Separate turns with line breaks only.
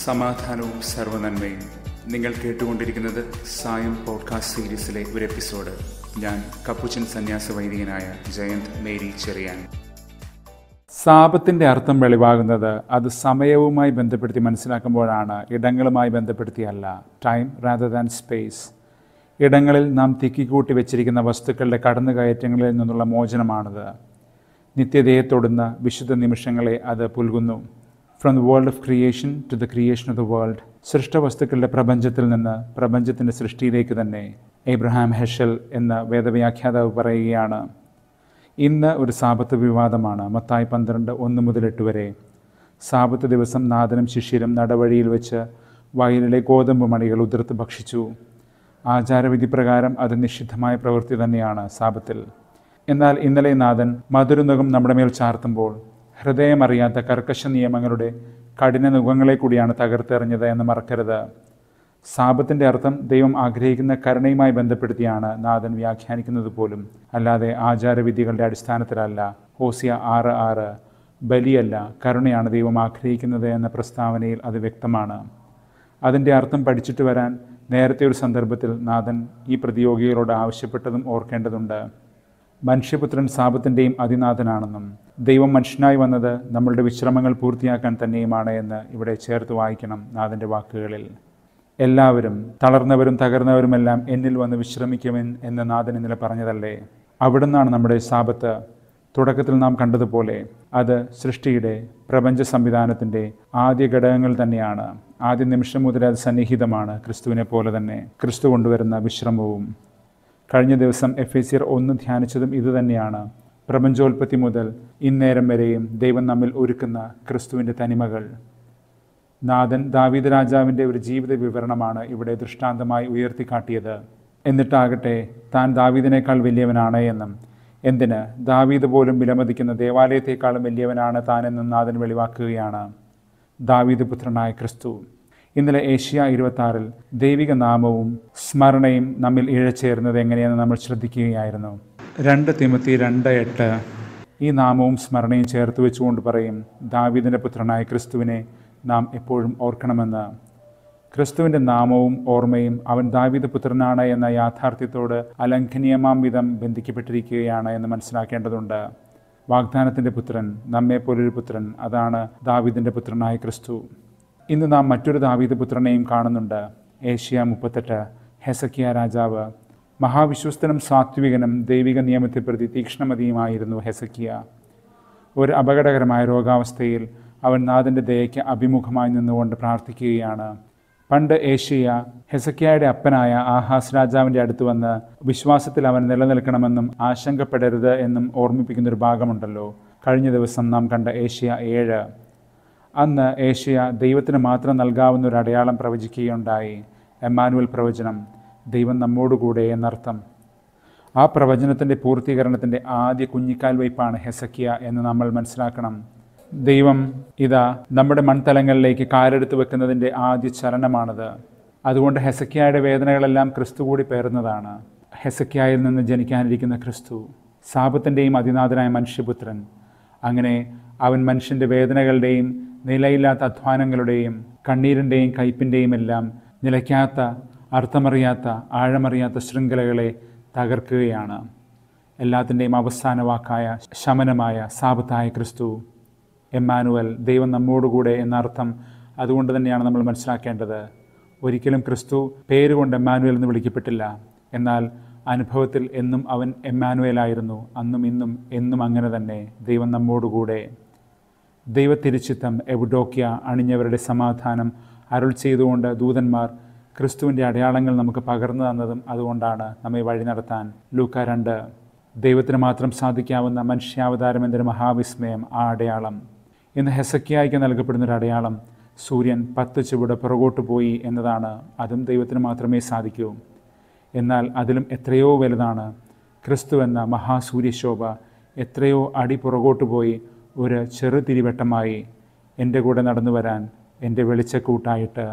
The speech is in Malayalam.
സമാധാനവും സർവനന്മയും നിങ്ങൾ കേട്ടുകൊണ്ടിരിക്കുന്നത് സായം പോഡ്കാസ്റ്റ് സീരീസിലെ ഒരു എപ്പിസോഡ് ഞാൻ കപ്പുച്ചൻ സന്യാസ വൈദികനായ ജയന്ത് മേരി ചെറിയാൻ സാപത്തിൻ്റെ അർത്ഥം വെളിവാകുന്നത് അത് സമയവുമായി ബന്ധപ്പെടുത്തി മനസ്സിലാക്കുമ്പോഴാണ് ഇടങ്ങളുമായി ബന്ധപ്പെടുത്തിയല്ല ടൈം റാദർ ദാൻ സ്പേസ് ഇടങ്ങളിൽ നാം തിക്കിക്കൂട്ടി വെച്ചിരിക്കുന്ന വസ്തുക്കളുടെ കടന്നുകയറ്റങ്ങളിൽ നിന്നുള്ള മോചനമാണിത് നിത്യതയെ തൊടുന്ന വിശുദ്ധ നിമിഷങ്ങളെ അത് പുൽകുന്നു from the world of creation to the creation of the world സൃഷ്ടവസ്തുക്കളുടെ പ്രപഞ്ചത്തിൽ നിന്ന് പ്രപഞ്ചത്തിൻ്റെ സൃഷ്ടിയിലേക്ക് തന്നെ എബ്രഹാം ഹെഷൽ എന്ന വേദവ്യാഖ്യാതാവ് പറയുകയാണ് ഇന്ന് ഒരു സാപത്ത് വിവാദമാണ് മത്തായി പന്ത്രണ്ട് ഒന്ന് മുതൽ എട്ട് വരെ സാപത്ത് ദിവസം നാദനും ശിഷ്യരും നടവഴിയിൽ വെച്ച് വയലിലെ ഗോതമ്പ് മണികൾ ഉതിർത്ത് ഭക്ഷിച്ചു ആചാരവിധി പ്രകാരം അത് നിഷിദ്ധമായ പ്രവൃത്തി തന്നെയാണ് സാപത്തിൽ എന്നാൽ ഇന്നലെ നാഥൻ മധുരനുഖം നമ്മുടെ മേൽ ചാർത്തുമ്പോൾ ഹൃദയമറിയാത്ത കർക്കശ നിയമങ്ങളുടെ കഠിന നുഖങ്ങളെ കൂടിയാണ് തകർത്തെറിഞ്ഞത് എന്ന് മറക്കരുത് സാപത്തിൻ്റെ അർത്ഥം ദൈവം ആഗ്രഹിക്കുന്ന കരുണയുമായി ബന്ധപ്പെടുത്തിയാണ് നാഥൻ വ്യാഖ്യാനിക്കുന്നത് പോലും അല്ലാതെ ആചാരവിധികളുടെ അടിസ്ഥാനത്തിലല്ല ഹോസിയ ആറ് ആറ് ബലിയല്ല കരുണയാണ് ദൈവം ആഗ്രഹിക്കുന്നത് എന്ന പ്രസ്താവനയിൽ അത് വ്യക്തമാണ് അതിൻ്റെ അർത്ഥം പഠിച്ചിട്ട് വരാൻ നേരത്തെ ഒരു സന്ദർഭത്തിൽ നാഥൻ ഈ പ്രതിയോഗികളോട് ആവശ്യപ്പെട്ടതും ഓർക്കേണ്ടതുണ്ട് മനുഷ്യപുത്രൻ സാപത്തിൻ്റെയും അതിനാഥനാണെന്നും ദൈവം മനുഷ്യനായി വന്നത് നമ്മളുടെ വിശ്രമങ്ങൾ പൂർത്തിയാക്കാൻ തന്നെയുമാണ് എന്ന് ഇവിടെ ചേർത്ത് വായിക്കണം നാഥൻ്റെ വാക്കുകളിൽ എല്ലാവരും തളർന്നവരും തകർന്നവരുമെല്ലാം എന്നിൽ വന്ന് വിശ്രമിക്കുമെന്ന് എന്ന് നാഥൻ ഇന്നലെ പറഞ്ഞതല്ലേ അവിടുന്നാണ് നമ്മുടെ സാപത്ത് തുടക്കത്തിൽ നാം കണ്ടതുപോലെ അത് സൃഷ്ടിയുടെ പ്രപഞ്ച സംവിധാനത്തിൻ്റെ ആദ്യ ഘടകങ്ങൾ തന്നെയാണ് ആദ്യ നിമിഷം മുതൽ അത് സന്നിഹിതമാണ് ക്രിസ്തുവിനെ പോലെ തന്നെ ക്രിസ്തു കൊണ്ടുവരുന്ന വിശ്രമവും കഴിഞ്ഞ ദിവസം എഫേസിയർ ഒന്ന് ധ്യാനിച്ചതും ഇതുതന്നെയാണ് പ്രപഞ്ചോൽപ്പത്തി മുതൽ ഇന്നേരം വരെയും ദൈവം നമ്മിൽ ഒരുക്കുന്ന ക്രിസ്തുവിൻ്റെ തനിമകൾ നാഥൻ ദാവീദ് രാജാവിൻ്റെ ഒരു ജീവിത വിവരണമാണ് ഇവിടെ ദൃഷ്ടാന്തമായി ഉയർത്തിക്കാട്ടിയത് എന്നിട്ടാകട്ടെ താൻ ദാവീദിനേക്കാൾ വലിയവനാണ് എന്നും എന്തിന് ദാവീദ് പോലും വിലമതിക്കുന്ന ദേവാലയത്തെക്കാളും വലിയവനാണ് താനെന്നും നാഥൻ വെളിവാക്കുകയാണ് ദാവീദ് പുത്രനായ ക്രിസ്തു ഇന്നലെ ഏഷ്യ ഇരുപത്താറിൽ ദൈവിക നാമവും സ്മരണയും നമ്മിൽ ഇഴച്ചേരുന്നത് എങ്ങനെയെന്ന് നമ്മൾ ശ്രദ്ധിക്കുകയായിരുന്നു രണ്ട് തിമത്തി രണ്ട് എട്ട് ഈ നാമവും സ്മരണയും ചേർത്ത് വെച്ചുകൊണ്ട് പറയും ദാവിദിൻ്റെ പുത്രനായ ക്രിസ്തുവിനെ നാം എപ്പോഴും ഓർക്കണമെന്ന് ക്രിസ്തുവിൻ്റെ നാമവും ഓർമ്മയും അവൻ ദാവിദ പുത്രനാണ് എന്ന യാഥാർത്ഥ്യത്തോട് അലംഘനീയമാം വിധം ബന്ധിക്കപ്പെട്ടിരിക്കുകയാണ് എന്ന് മനസ്സിലാക്കേണ്ടതുണ്ട് വാഗ്ദാനത്തിൻ്റെ പുത്രൻ നമ്മെപ്പോലൊരു പുത്രൻ അതാണ് ദാവിദിൻ്റെ പുത്രനായ ക്രിസ്തു ഇന്ന് നാം മറ്റൊരു ദാവീത് പുത്രനെയും കാണുന്നുണ്ട് ഏഷ്യ മുപ്പത്തെട്ട് ഹെസക്കിയ രാജാവ് മഹാവിശ്വസ്തനും സാത്വികനും ദൈവിക നിയമത്തെ പ്രതി തീക്ഷ്ണമതിയുമായിരുന്നു ഹെസക്കിയ ഒരു അപകടകരമായ രോഗാവസ്ഥയിൽ അവൻ നാഥൻ്റെ ദയയ്ക്ക് അഭിമുഖമായി നിന്നുകൊണ്ട് പ്രാർത്ഥിക്കുകയാണ് പണ്ട് ഏഷ്യ ഹെസക്കിയയുടെ അപ്പനായ ആഹാസ് രാജാവിൻ്റെ അടുത്ത് വന്ന് വിശ്വാസത്തിൽ അവൻ നിലനിൽക്കണമെന്നും ആശങ്കപ്പെടരുത് എന്നും ഓർമ്മിപ്പിക്കുന്നൊരു ഭാഗമുണ്ടല്ലോ കഴിഞ്ഞ ദിവസം നാം കണ്ട ഏഷ്യ ഏഴ് അന്ന് ഏഷ്യ ദൈവത്തിന് മാത്രം നൽകാവുന്ന ഒരു അടയാളം പ്രവചിക്കുകയുണ്ടായി എമ്മാനുവൽ പ്രവചനം ദൈവം നമ്മോടുകൂടെ എന്നർത്ഥം ആ പ്രവചനത്തിൻ്റെ പൂർത്തീകരണത്തിൻ്റെ ആദ്യ കുഞ്ഞിക്കാൽ വയ്പാണ് ഹെസക്കിയ എന്ന് നമ്മൾ മനസ്സിലാക്കണം ദൈവം ഇതാ നമ്മുടെ മൺതലങ്ങളിലേക്ക് കാലെടുത്ത് വെക്കുന്നതിൻ്റെ ആദ്യ ചലനമാണത് അതുകൊണ്ട് ഹെസക്കിയായുടെ വേദനകളെല്ലാം ക്രിസ്തു കൂടി പേർന്നതാണ് ഹെസക്കിയായിൽ നിന്ന് ജനിക്കാനിരിക്കുന്ന ക്രിസ്തു സാപത്തിൻ്റെയും അതിനാഥനായ മനുഷ്യപുത്രൻ അങ്ങനെ അവൻ മനുഷ്യൻ്റെ വേദനകളുടെയും നിലയില്ലാത്ത അധ്വാനങ്ങളുടെയും കണ്ണീരിൻ്റെയും കയ്പിൻ്റെയും എല്ലാം നിലയ്ക്കാത്ത അർത്ഥമറിയാത്ത ആഴമറിയാത്ത ശൃംഖലകളെ തകർക്കുകയാണ് എല്ലാത്തിൻ്റെയും അവസാന വാക്കായ ശമനമായ സാപത്തായ ക്രിസ്തു എമ്മാനുവൽ ദൈവം നമ്മോടുകൂടെ എന്നർത്ഥം അതുകൊണ്ട് തന്നെയാണ് നമ്മൾ മനസ്സിലാക്കേണ്ടത് ഒരിക്കലും ക്രിസ്തു പേരുകൊണ്ട് എമ്മാനുവൽ എന്ന് വിളിക്കപ്പെട്ടില്ല എന്നാൽ അനുഭവത്തിൽ എന്നും അവൻ എമ്മാനുവലായിരുന്നു അന്നും ഇന്നും എന്നും അങ്ങനെ തന്നെ ദൈവം നമ്മോടുകൂടെ ദൈവത്തിരിച്ചിത്തം എവിഡോക്യ അണിഞ്ഞവരുടെ സമാധാനം അരുൾ ചെയ്തുകൊണ്ട് ദൂതന്മാർ ക്രിസ്തുവിൻ്റെ അടയാളങ്ങൾ നമുക്ക് പകർന്നു തന്നതും അതുകൊണ്ടാണ് നമ്മെ വഴി നടത്താൻ ലൂക്ക രണ്ട് ദൈവത്തിന് മാത്രം സാധിക്കാവുന്ന മനുഷ്യാവതാരം എന്നൊരു മഹാവിസ്മയം ആ അടയാളം ഇന്ന് ഹെസക്കിയായിക്ക് നൽകപ്പെടുന്നൊരു അടയാളം സൂര്യൻ പത്ത് ചുവട് പുറകോട്ട് പോയി എന്നതാണ് അതും ദൈവത്തിന് മാത്രമേ സാധിക്കൂ എന്നാൽ അതിലും എത്രയോ വലുതാണ് ക്രിസ്തു എന്ന മഹാസൂര്യശോഭ എത്രയോ അടി പുറകോട്ട് പോയി ഒരു ചെറുതിരിവട്ടമായി എൻ്റെ കൂടെ നടന്നു വരാൻ എൻ്റെ വെളിച്ചക്കൂട്ടായിട്ട്